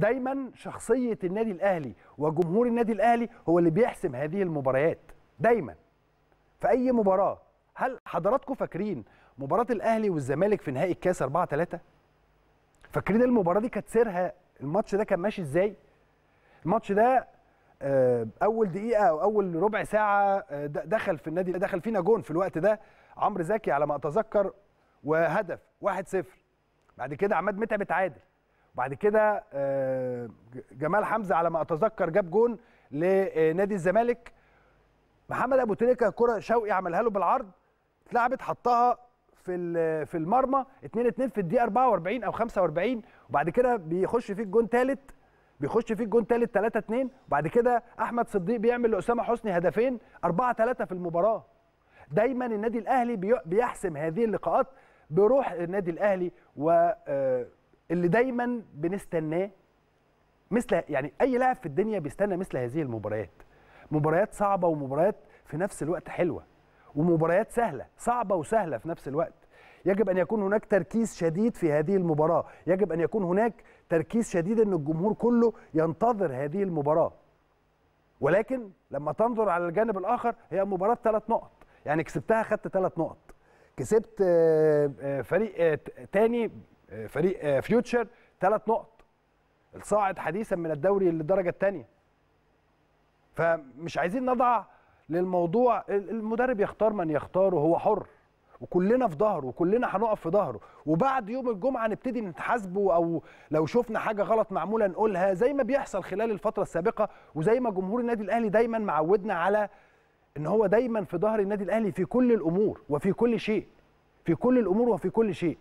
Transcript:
دايما شخصيه النادي الاهلي وجمهور النادي الاهلي هو اللي بيحسم هذه المباريات دايما في اي مباراه هل حضراتكم فاكرين مباراه الاهلي والزمالك في نهائي الكاس 4 3 فاكرين المباراه دي كانت سيرها الماتش ده كان ماشي ازاي الماتش ده آه، اول دقيقه او اول ربع ساعه آه، دخل في النادي دخل فينا جون في الوقت ده عمرو زكي على ما اتذكر وهدف 1-0 بعد كده عماد متعب اتعادل بعد كده آه، جمال حمزه على ما اتذكر جاب جون لنادي الزمالك محمد ابو تريكه كره شوقي عملها له بالعرض اتلعبت حطها في في المرمى 2 2 في الدقيقه 44 او 45 وبعد كده بيخش فيك جون ثالث بيخش فيك جون ثالث 3 2 وبعد كده احمد صديق بيعمل لاسامه حسني هدفين 4 3 في المباراه دايما النادي الاهلي بيحسم هذه اللقاءات بروح النادي الاهلي و آه، اللي دايما بنستناه مثل يعني اي لاعب في الدنيا بيستنى مثل هذه المباريات مباريات صعبه ومباريات في نفس الوقت حلوه ومباريات سهله صعبه وسهله في نفس الوقت يجب ان يكون هناك تركيز شديد في هذه المباراه يجب ان يكون هناك تركيز شديد ان الجمهور كله ينتظر هذه المباراه ولكن لما تنظر على الجانب الاخر هي مباراه ثلاث نقط يعني كسبتها خدت ثلاث نقط كسبت آه، آه، فريق آه، تاني آه، فريق فيوتشر آه، ثلاث نقط الصاعد حديثا من الدوري للدرجه الثانيه فمش عايزين نضع للموضوع المدرب يختار من يختاره هو حر وكلنا في ظهره وكلنا هنقف في ظهره وبعد يوم الجمعه نبتدي نتحاسبه او لو شفنا حاجه غلط معموله نقولها زي ما بيحصل خلال الفتره السابقه وزي ما جمهور النادي الاهلي دايما معودنا على ان هو دايما في ظهر النادي الاهلي في كل الامور وفي كل شيء في كل الامور وفي كل شيء